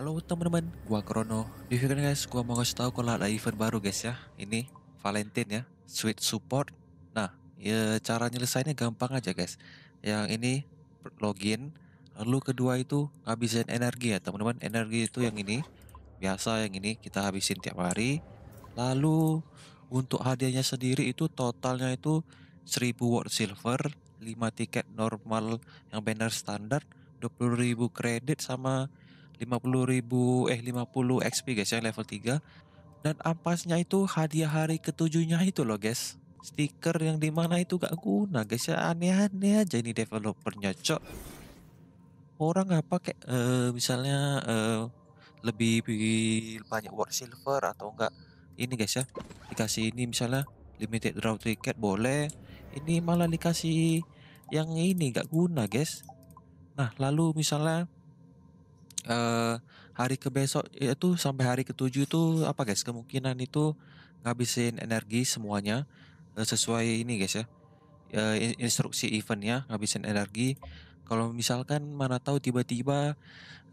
Halo teman-teman, gua Krono. Di video sini guys, gua mau kasih tahu kalau ada event baru guys ya. Ini Valentine ya, Sweet Support. Nah, ya cara nyelesainnya gampang aja guys. Yang ini login, lalu kedua itu habisin energi ya teman-teman. Energi itu yang ini biasa yang ini kita habisin tiap hari. Lalu untuk hadiahnya sendiri itu totalnya itu 1000 watt silver, 5 tiket normal yang banner standar, 20.000 kredit sama 50 ribu eh 50 XP guys ya level 3 dan ampasnya itu hadiah hari ketujuhnya itu loh guys stiker yang dimana itu gak guna guys ya aneh-aneh aja ini developernya cok orang apa kayak uh, misalnya uh, lebih, banyak work silver atau enggak ini guys ya dikasih ini misalnya limited draw ticket boleh ini malah dikasih yang ini gak guna guys nah lalu misalnya uh, hari ke besok itu sampai hari ketujuh itu apa guys kemungkinan itu ngabisin energi semuanya uh, sesuai ini guys ya uh, instruksi ya ngabisin energi kalau misalkan mana tahu tiba-tiba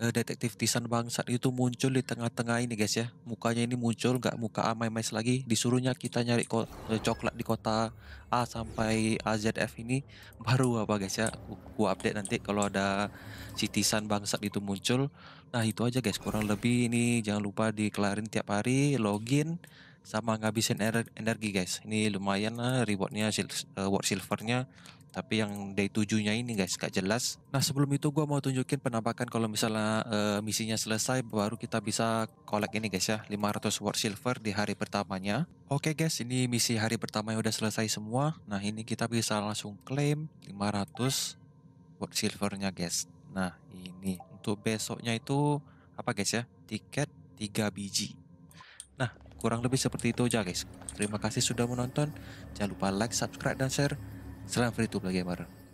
uh, detektif tisan bangsat itu muncul di tengah-tengah ini guys ya mukanya ini muncul nggak muka amai-mais lagi disuruhnya kita nyari ko coklat di kota A sampai AZF ini baru apa guys ya gua update nanti kalau ada citizen bangsat itu muncul nah itu aja guys kurang lebih ini jangan lupa dikelarin tiap hari login sama ngabisin energi guys ini lumayan lah rewardnya eh, reward silvernya tapi yang day tujuhnya ini guys gak jelas nah sebelum itu gue mau tunjukin penampakan kalau misalnya uh, misinya selesai baru kita bisa collect ini guys ya 500 word silver di hari pertamanya oke okay guys ini misi hari pertama yang udah selesai semua nah ini kita bisa langsung claim 500 buat silvernya guys nah ini untuk besoknya itu apa guys ya tiket 3 biji nah kurang lebih seperti itu aja guys terima kasih sudah menonton jangan lupa like subscribe dan share Selamat free to play gamer